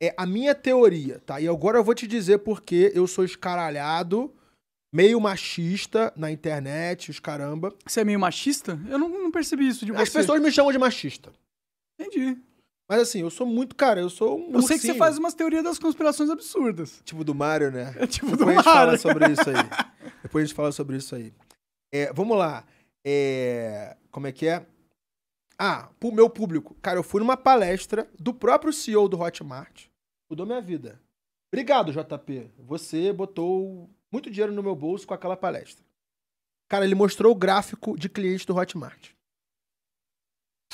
é a minha teoria, tá? E agora eu vou te dizer porque eu sou escaralhado, meio machista na internet, os caramba. Você é meio machista? Eu não, não percebi isso de As você. As pessoas me chamam de machista. Entendi. Mas assim, eu sou muito, cara, eu sou um. Eu ursinho. sei que você faz umas teorias das conspirações absurdas. Tipo do Mario, né? É tipo Depois do Mario. Depois a gente fala sobre isso aí. Depois a gente fala sobre isso aí. É, vamos lá. É, como é que é? Ah, pro meu público. Cara, eu fui numa palestra do próprio CEO do Hotmart. Mudou minha vida. Obrigado, JP. Você botou muito dinheiro no meu bolso com aquela palestra. Cara, ele mostrou o gráfico de clientes do Hotmart.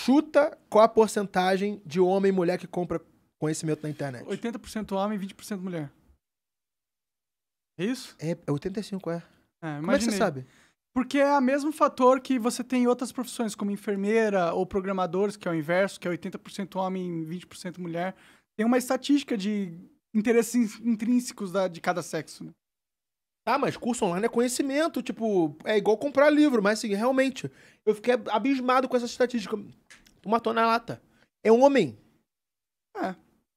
Chuta qual a porcentagem de homem e mulher que compra conhecimento na internet. 80% homem e 20% mulher. É isso? É, 85 é, é. é Como é que você sabe? Porque é o mesmo fator que você tem em outras profissões, como enfermeira ou programadores, que é o inverso, que é 80% homem e 20% mulher. Tem uma estatística de interesses intrínsecos da, de cada sexo. Né? Tá, mas curso online é conhecimento, tipo, é igual comprar livro, mas assim, realmente, eu fiquei abismado com essa estatística. uma matou na lata. É um homem. É.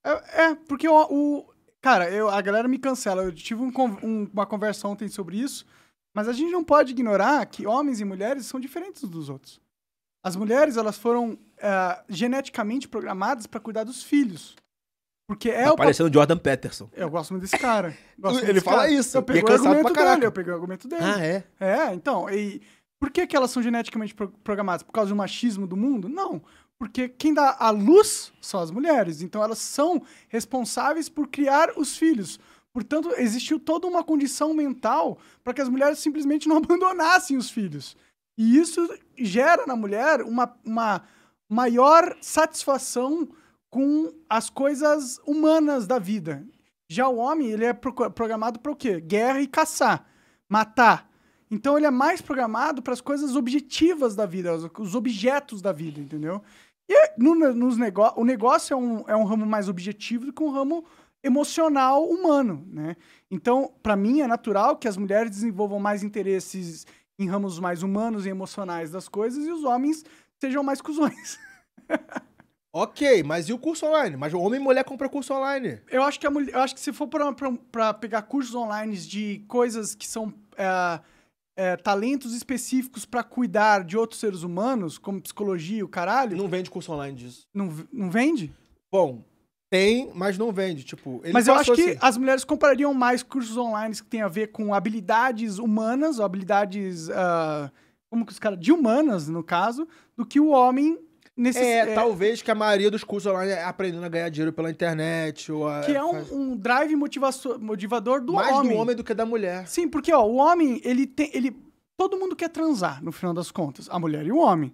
É, é porque o, o. cara, eu, a galera me cancela. Eu tive um, um, uma conversa ontem sobre isso. Mas a gente não pode ignorar que homens e mulheres são diferentes dos outros. As mulheres, elas foram uh, geneticamente programadas para cuidar dos filhos. Porque é tá o. parecendo Jordan Peterson. Eu gosto muito desse cara. Muito ele desse fala cara. isso. Eu é peguei o argumento dele. Eu peguei o argumento dele. Ah, é? É, então. E por que, que elas são geneticamente pro programadas? Por causa do machismo do mundo? Não. Porque quem dá a luz são as mulheres. Então elas são responsáveis por criar os filhos. Portanto, existiu toda uma condição mental para que as mulheres simplesmente não abandonassem os filhos. E isso gera na mulher uma, uma maior satisfação com as coisas humanas da vida. Já o homem, ele é programado para o quê? Guerra e caçar, matar. Então ele é mais programado para as coisas objetivas da vida, os objetos da vida, entendeu? E no, nos nego o negócio é um, é um ramo mais objetivo do que um ramo emocional humano, né? Então, para mim é natural que as mulheres desenvolvam mais interesses em ramos mais humanos e emocionais das coisas e os homens sejam mais cuzões. ok, mas e o curso online? Mas o homem e mulher compram curso online. Eu acho que a mulher, eu acho que se for para pegar cursos online de coisas que são é, é, talentos específicos para cuidar de outros seres humanos, como psicologia, o caralho. Não vende curso online disso. Não, não vende? Bom, tem, mas não vende, tipo... mas eu acho que assim. as mulheres comprariam mais cursos online que tem a ver com habilidades humanas, ou habilidades... Uh, como que os caras... De humanas, no caso, do que o homem Nesse, é, é, talvez que a maioria dos cursos online é aprendendo a ganhar dinheiro pela internet. Ou a, que é um, faz... um drive motivador do Mais homem. Mais do homem do que da mulher. Sim, porque ó, o homem, ele tem. Ele, todo mundo quer transar, no final das contas. A mulher e o homem.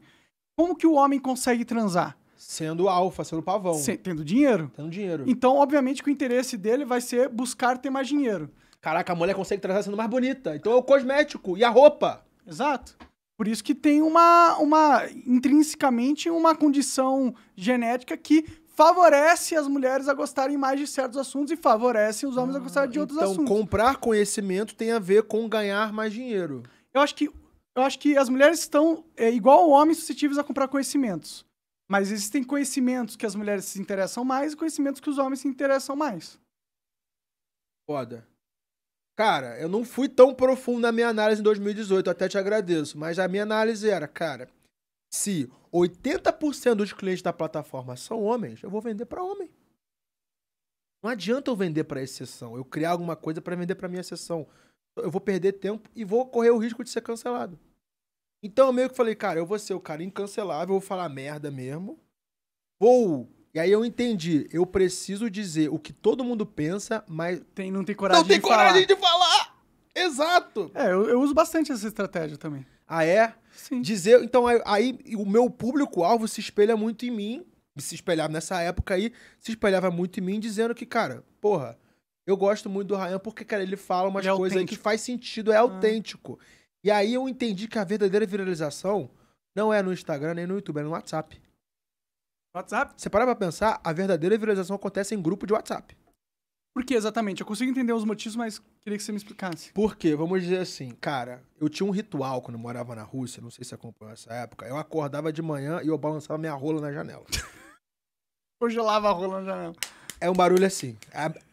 Como que o homem consegue transar? Sendo alfa, sendo pavão. Se, tendo dinheiro. Tendo dinheiro. Então, obviamente, que o interesse dele vai ser buscar ter mais dinheiro. Caraca, a mulher consegue trazer sendo mais bonita. Então é o cosmético e a roupa. Exato. Por isso que tem uma, uma intrinsecamente uma condição genética que favorece as mulheres a gostarem mais de certos assuntos e favorece os homens ah, a gostarem de outros então, assuntos. Então, comprar conhecimento tem a ver com ganhar mais dinheiro. Eu acho que, eu acho que as mulheres estão, é, igual homens suscetíveis a comprar conhecimentos. Mas existem conhecimentos que as mulheres se interessam mais e conhecimentos que os homens se interessam mais. Foda. Cara, eu não fui tão profundo na minha análise em 2018, até te agradeço, mas a minha análise era, cara, se 80% dos clientes da plataforma são homens, eu vou vender para homem. Não adianta eu vender para exceção, eu criar alguma coisa para vender para minha exceção. Eu vou perder tempo e vou correr o risco de ser cancelado. Então eu meio que falei, cara, eu vou ser o cara incancelável, vou falar merda mesmo. Vou. E aí eu entendi, eu preciso dizer o que todo mundo pensa, mas. Tem, não tem coragem não de falar. Não tem coragem de falar! Exato! É, eu, eu uso bastante essa estratégia também. Ah, é? Sim. Dizer. Então aí, aí o meu público-alvo se espelha muito em mim. Se espelhava nessa época aí, se espelhava muito em mim, dizendo que, cara, porra, eu gosto muito do Ryan porque, cara, ele fala umas é coisas que faz sentido, é ah. autêntico. E aí eu entendi que a verdadeira viralização não é no Instagram nem no YouTube, é no WhatsApp. WhatsApp? Você para pra pensar, a verdadeira viralização acontece em grupo de WhatsApp. Por que exatamente? Eu consigo entender os motivos, mas queria que você me explicasse. Por quê? Vamos dizer assim, cara, eu tinha um ritual quando eu morava na Rússia, não sei se você acompanhou essa época. Eu acordava de manhã e eu balançava minha rola na janela. Congelava a rola na janela é um barulho assim.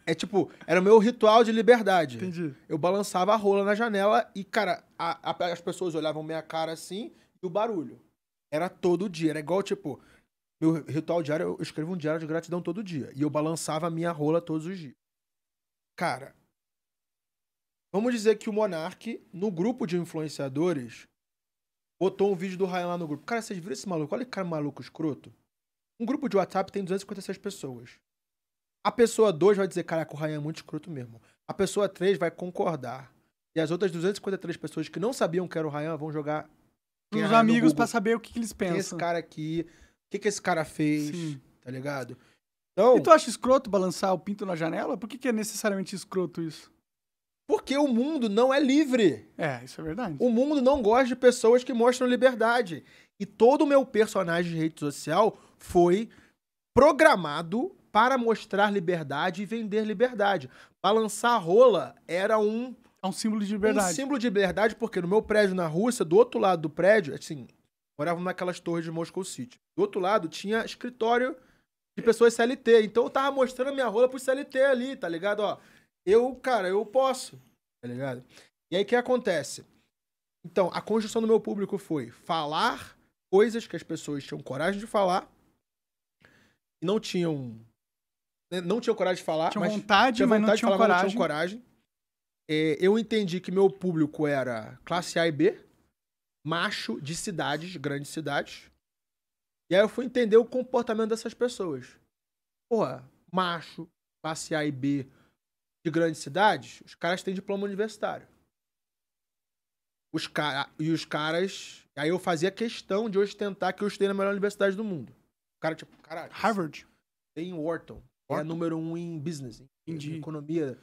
É, é, tipo, era o meu ritual de liberdade. Entendi. Eu balançava a rola na janela e, cara, a, a, as pessoas olhavam minha cara assim e o barulho. Era todo dia. Era igual, tipo, meu ritual diário, eu escrevo um diário de gratidão todo dia. E eu balançava a minha rola todos os dias. Cara, vamos dizer que o Monark, no grupo de influenciadores, botou um vídeo do Ryan lá no grupo. Cara, vocês viram esse maluco? Olha que cara maluco escroto. Um grupo de WhatsApp tem 256 pessoas. A pessoa 2 vai dizer, caraca, o Ryan é muito escroto mesmo. A pessoa 3 vai concordar. E as outras 253 pessoas que não sabiam que era o Ryan vão jogar... Os é amigos para saber o que, que, eles pensam. Quem é esse cara aqui? O que, que esse cara fez? Sim. Tá ligado? Então, e tu acha escroto balançar o pinto na janela? Por que, que é necessariamente escroto isso? Porque o mundo não é livre. É, isso é verdade. O mundo não gosta de pessoas que mostram liberdade. E todo o meu personagem de rede social foi programado para mostrar liberdade e vender liberdade. Balançar a rola era um. É um símbolo de liberdade. Um símbolo de liberdade, porque no meu prédio na Rússia, do outro lado do prédio, assim, moravam naquelas torres de Moscou City. Do outro lado tinha escritório de pessoas CLT. Então eu tava mostrando a minha rola pro CLT ali, tá ligado? Ó, eu, cara, eu posso, tá ligado? E aí o que acontece? Então, a construção do meu público foi falar coisas que as pessoas tinham coragem de falar e não tinham né, não tinha coragem de falar. Tinha mas, vontade, tinha vontade mas não de tinha falar, coragem. Não tinha coragem. É, eu entendi que meu público era classe A e B, macho de cidades, grandes cidades. E aí eu fui entender o comportamento dessas pessoas. Porra, macho, classe A e B de grandes cidades, os caras têm diploma universitário. Os cara, e os caras. Aí eu fazia questão de hoje tentar que eu estudei na melhor universidade do mundo. O cara, tipo, caralho. Harvard. Tem Wharton. É número um em business, em, em economia